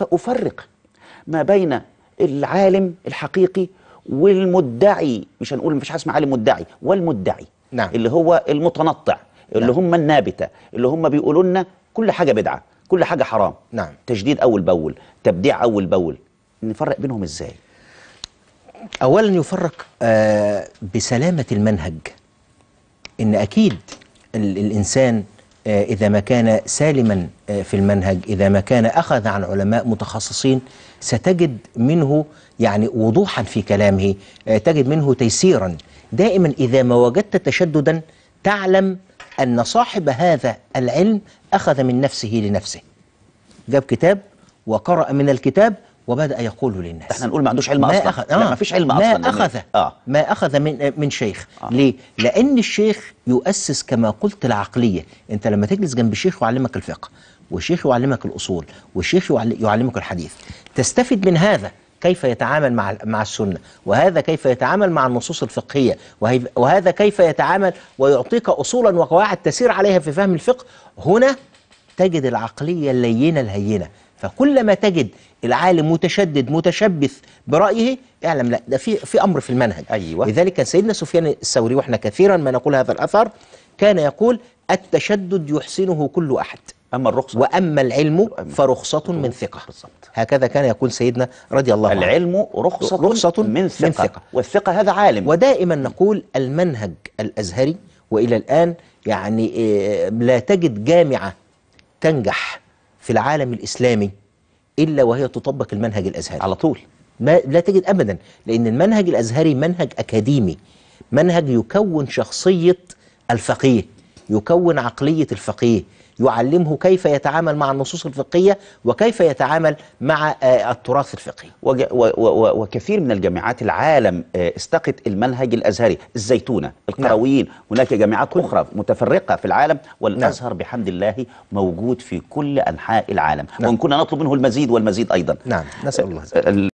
فأفرق ما بين العالم الحقيقي والمدعي مش هنقول مفيش حاجه اسمها عالم مدعي والمدعي نعم. اللي هو المتنطع اللي نعم. هم النابته اللي هم بيقولوا لنا كل حاجه بدعه كل حاجه حرام نعم. تجديد اول باول تبديع اول باول نفرق بينهم ازاي اولا يفرق آه بسلامه المنهج ان اكيد الانسان آه، إذا ما كان سالما آه، في المنهج إذا ما كان أخذ عن علماء متخصصين ستجد منه يعني وضوحا في كلامه آه، تجد منه تيسيرا دائما إذا ما وجدت تشددا تعلم أن صاحب هذا العلم أخذ من نفسه لنفسه جاب كتاب وقرأ من الكتاب وبدأ يقول للناس احنا نقول ما عندوش علم ما أصلا أخ... يعني آه. لا ما فيش علم أصلا ما أخذ يعني- آه. ما أخذ من من شيخ آه. ليه؟ لأن الشيخ يؤسس كما قلت العقلية أنت لما تجلس جنب شيخ يعلمك الفقه وشيخ يعلمك الأصول وشيخ يعلمك الحديث تستفيد من هذا كيف يتعامل مع مع السنه وهذا كيف يتعامل مع النصوص الفقهيه وهذا كيف يتعامل ويعطيك اصولا وقواعد تسير عليها في فهم الفقه هنا تجد العقليه اللينه الهينه فكلما تجد العالم متشدد متشبث برأيه اعلم لا ده في في امر في المنهج أيوة. لذلك سيدنا سفيان الثوري واحنا كثيرا ما نقول هذا الاثر كان يقول التشدد يحسنه كل احد أما الرخصة وأما العلم فرخصة من ثقة بالضبط. هكذا كان يقول سيدنا رضي الله عنه العلم رخصة, رخصة من, ثقة. من ثقة والثقة هذا عالم ودائما نقول المنهج الأزهري وإلى الآن يعني آه، لا تجد جامعة تنجح في العالم الإسلامي إلا وهي تطبق المنهج الأزهري على طول ما لا تجد أبدا لأن المنهج الأزهري منهج أكاديمي منهج يكون شخصية الفقيه يكون عقلية الفقيه يعلمه كيف يتعامل مع النصوص الفقهية وكيف يتعامل مع آه، التراث الفقهي وكثير من الجامعات العالم آه، استقت المنهج الأزهري الزيتونة نعم. القرويين نعم. هناك جامعات أخرى متفرقة في العالم نعم. والأزهر نعم. بحمد الله موجود في كل أنحاء العالم نعم. وإن كنا نطلب منه المزيد والمزيد أيضا نعم نسأل الله